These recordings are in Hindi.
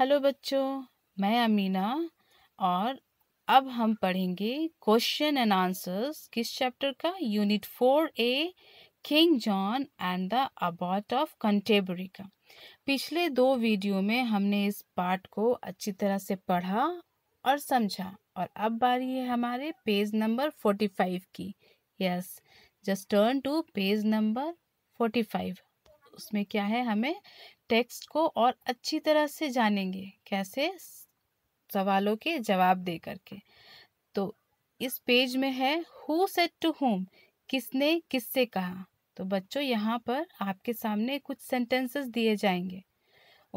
हेलो बच्चों मैं अमीना और अब हम पढ़ेंगे क्वेश्चन एंड आंसर्स किस चैप्टर का unit four A King John and the abbot of Canterbury का पिछले दो वीडियो में हमने इस पार्ट को अच्छी तरह से पढ़ा और समझा और अब बारी है हमारे पेज नंबर फोर्टी फाइव की yes just turn to page number forty five उसमें क्या है हमें टेक्स्ट को और अच्छी तरह से जानेंगे कैसे सवालों के जवाब दे करके तो इस पेज में है हु सेट टू होम किसने किससे कहा तो बच्चों यहाँ पर आपके सामने कुछ सेंटेंसेस दिए जाएंगे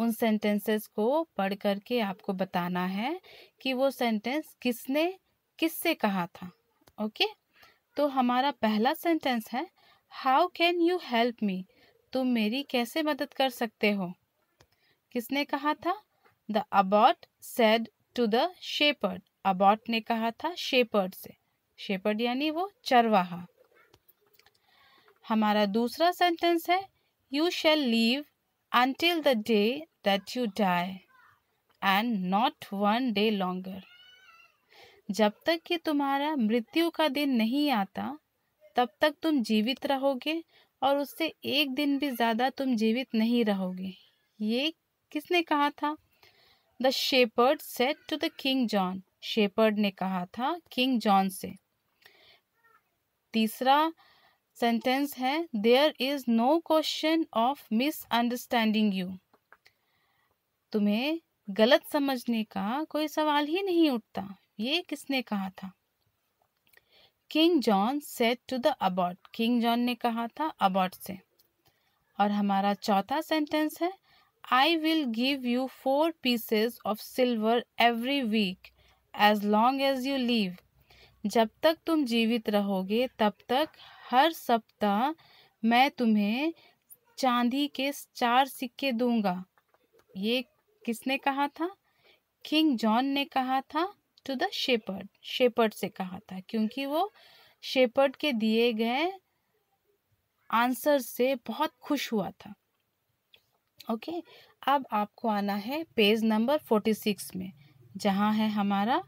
उन सेंटेंसेस को पढ़ करके आपको बताना है कि वो सेंटेंस किसने किससे कहा था ओके तो हमारा पहला सेंटेंस है how can you help me तुम मेरी कैसे मदद कर सकते हो किसने कहा था the abbot said to the shepherd abbot ने कहा था शेपर्ड से शेपर्ड यानी वो चरवाहा हमारा दूसरा सेंटेंस है you shall live until the day that you die and not one day longer जब तक कि तुम्हारा मृत्यु का दिन नहीं आता तब तक तुम जीवित रहोगे और उससे एक दिन भी ज़्यादा तुम जीवित नहीं रहोगे ये किसने कहा था the shepherd said to the King John shepherd ने कहा था किंग जॉन से तीसरा सेंटेंस है there is no question of misunderstanding you तुम्हें गलत समझने का कोई सवाल ही नहीं उठता ये किसने कहा था King John said to the abbot King John ने कहा था अबॉट से और हमारा चौथा सेंटेंस है I will give you four pieces of silver every week as long as you live जब तक तुम जीवित रहोगे तब तक हर सप्ताह मैं तुम्हें चांदी के चार सिक्के दूंगा ये किसने कहा था किंग जॉन ने कहा था टू द शेपर्ड शेपर्ड से कहा था क्योंकि वो शेपर्ड के दिए गए आंसर से बहुत खुश हुआ था ओके okay, अब आपको आना है पेज नंबर फोर्टी सिक्स में जहाँ है हमारा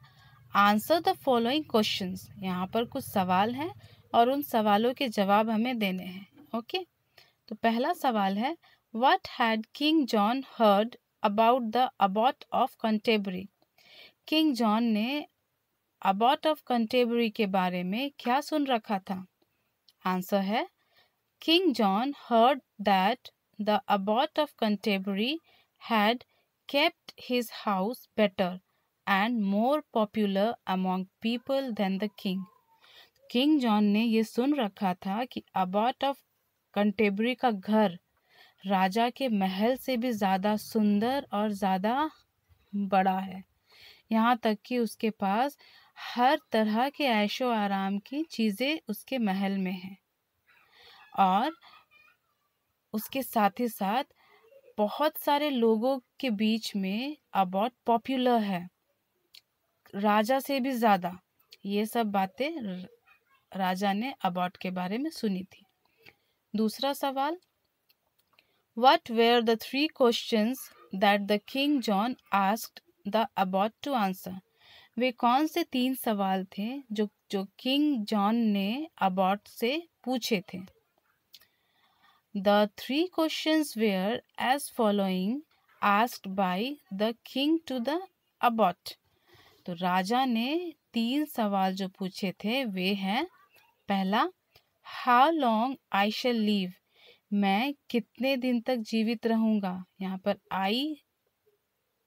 आंसर द फॉलोइंग क्वेश्चंस यहाँ पर कुछ सवाल हैं और उन सवालों के जवाब हमें देने हैं ओके okay? तो पहला सवाल है what had King John heard about the abbot of Canterbury King John ने अबाउट ऑफ कंटेबरी के बारे में क्या सुन रखा था आंसर है King John heard that the abbot of Canterbury had kept his house better and more popular among people than the king King John ने यह सुन रखा था कि अबाउट ऑफ कंटेबरी का घर राजा के महल से भी ज़्यादा सुंदर और ज़्यादा बड़ा है यहाँ तक कि उसके पास हर तरह के ऐशो आराम की चीज़ें उसके महल में हैं और उसके साथ ही साथ बहुत सारे लोगों के बीच में अबाउट पॉपुलर है राजा से भी ज़्यादा ये सब बातें राजा ने अबाउट के बारे में सुनी थी दूसरा सवाल what were the three questions that the King John asked the abbot to answer वे कौन से तीन सवाल थे जो जो किंग जॉन ने अबाउट से पूछे थे the three questions were as following asked by the king to the abbot तो राजा ने तीन सवाल जो पूछे थे वे हैं पहला how long I shall live मैं कितने दिन तक जीवित रहूँगा यहाँ पर आई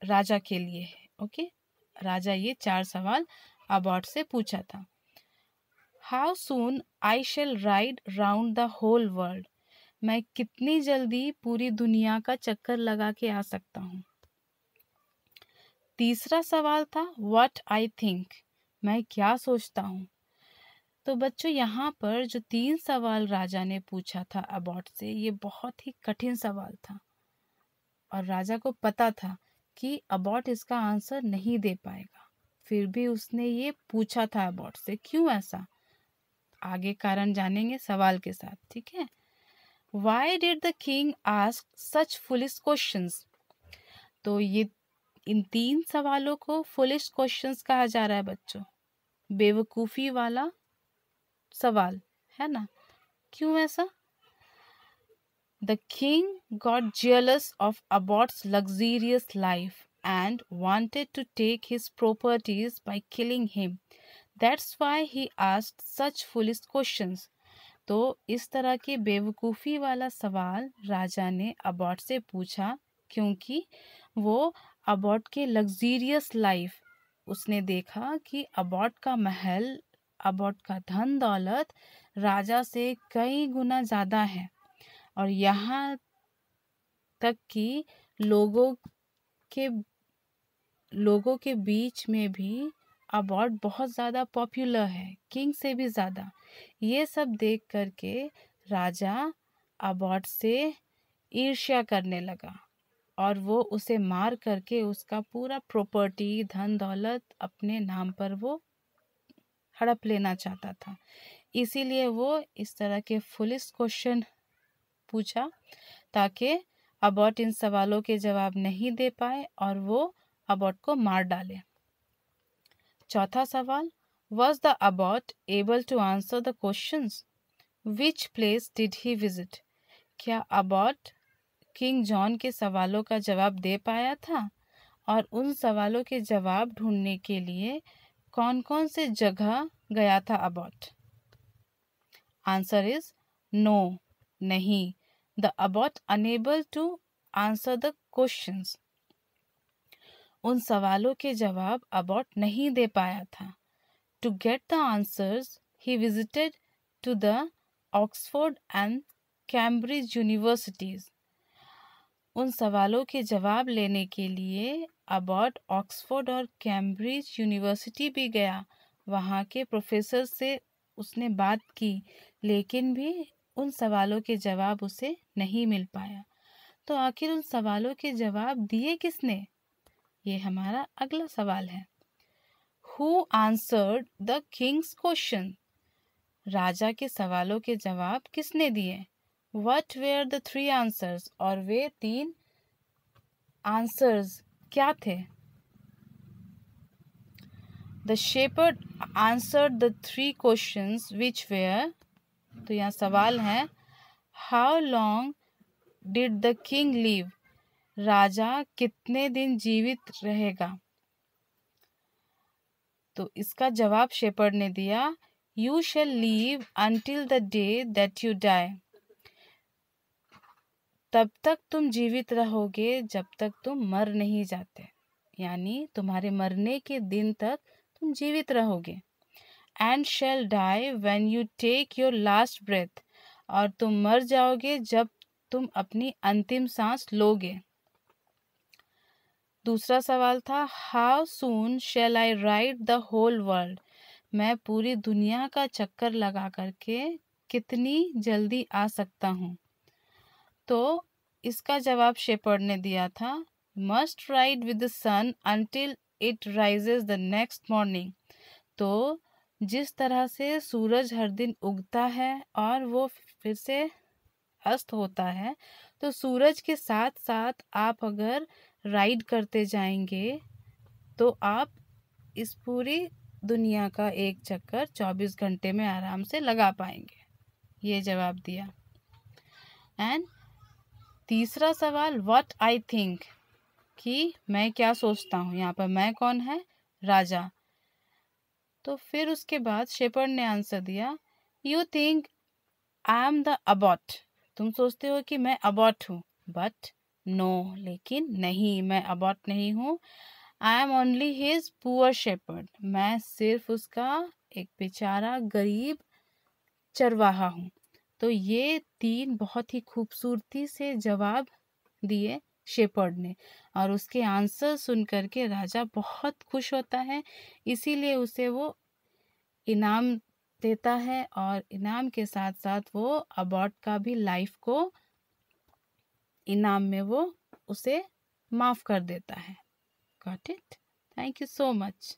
राजा के लिए है ओके राजा ये चार सवाल अबाउट से पूछा था how soon I shall ride round the whole world मैं कितनी जल्दी पूरी दुनिया का चक्कर लगा के आ सकता हूँ तीसरा सवाल था वट आई थिंक मैं क्या सोचता हूँ तो बच्चों यहाँ पर जो तीन सवाल राजा ने पूछा था अबाउट से ये बहुत ही कठिन सवाल था और राजा को पता था कि अबॉट इसका आंसर नहीं दे पाएगा फिर भी उसने ये पूछा था अबॉट से क्यों ऐसा आगे कारण जानेंगे सवाल के साथ ठीक है why did the king ask such foolish question तो ये इन तीन सवालों को फुलिश क्वेश्चन कहा जा रहा है बच्चों बेवकूफ़ी वाला सवाल है ना क्यों ऐसा The king got jealous of Abbot's luxurious life and wanted to take his properties by killing him. That's why he asked such foolish questions. तो इस तरह के बेवकूफ़ी वाला सवाल राजा ने अबॉट से पूछा क्योंकि वो अबॉट के लग्जीरियस लाइफ उसने देखा कि अबॉट का महल अबॉट का धन दौलत राजा से कई गुना ज़्यादा है और यहाँ तक कि लोगों के लोगों के बीच में भी अवार्ड बहुत ज़्यादा पॉपुलर है किंग से भी ज़्यादा ये सब देख कर के राजा अबॉर्ड से ईर्ष्या करने लगा और वो उसे मार करके उसका पूरा प्रॉपर्टी धन दौलत अपने नाम पर वो हड़प लेना चाहता था इसीलिए वो इस तरह के फुलिस क्वेश्चन पूछा ताकि अबॉट इन सवालों के जवाब नहीं दे पाए और वो अबॉट को मार डाले चौथा सवाल was the abbot able to answer the question which place did he visit क्या अबॉट किंग जॉन के सवालों का जवाब दे पाया था और उन सवालों के जवाब ढूंढने के लिए कौन कौन से जगह गया था अबॉट आंसर इज नो नहीं the abbot unable to answer the question उन सवालों के जवाब अबॉट नहीं दे पाया था to get the answers he visited to the Oxford and Cambridge universities उन सवालों के जवाब लेने के लिए अबॉट ऑक्सफोर्ड और कैम्ब्रिज यूनिवर्सिटी भी गया वहाँ के प्रोफेसर से उसने बात की लेकिन भी उन सवालों के जवाब उसे नहीं मिल पाया तो आखिर उन सवालों के जवाब दिए किसने ये हमारा अगला सवाल है who answered the king's question राजा के सवालों के जवाब किसने दिए what were the three answers और वे तीन आंसर्स क्या थे the shepherd answer the three question which were तो यहाँ सवाल है how long did the king live राजा कितने दिन जीवित रहेगा तो इसका जवाब शेपर्ड ने दिया you shall live until the day that you die तब तक तुम जीवित रहोगे जब तक तुम मर नहीं जाते यानी तुम्हारे मरने के दिन तक तुम जीवित रहोगे and shall die when you take your last breath और तुम मर जाओगे जब तुम अपनी अंतिम सांस लोगे दूसरा सवाल था how soon shall I ride the whole world मैं पूरी दुनिया का चक्कर लगा करके कितनी जल्दी आ सकता हूँ तो इसका जवाब शेपर्ड ने दिया था must ride with the sun until it rises the next morning तो जिस तरह से सूरज हर दिन उगता है और वो फिर से अस्त होता है तो सूरज के साथ साथ आप अगर राइड करते जाएंगे तो आप इस पूरी दुनिया का एक चक्कर 24 घंटे में आराम से लगा पाएंगे ये जवाब दिया एंड तीसरा सवाल व्हाट आई थिंक कि मैं क्या सोचता हूँ यहाँ पर मैं कौन है राजा तो फिर उसके बाद शेपर्ड ने आंसर दिया you think I am the abbot तुम सोचते हो कि मैं अबॉट हूँ बट नो लेकिन नहीं मैं अबॉट नहीं हूँ I am only his poor shepherd मैं सिर्फ उसका एक बेचारा गरीब चरवाहा हूँ तो ये तीन बहुत ही खूबसूरती से जवाब दिए शेपर्ड ने और उसके आंसर सुन कर के राजा बहुत खुश होता है इसीलिए उसे वो इनाम देता है और इनाम के साथ साथ वो अबॉट का भी लाइफ को इनाम में वो उसे माफ़ कर देता है got it thank you so much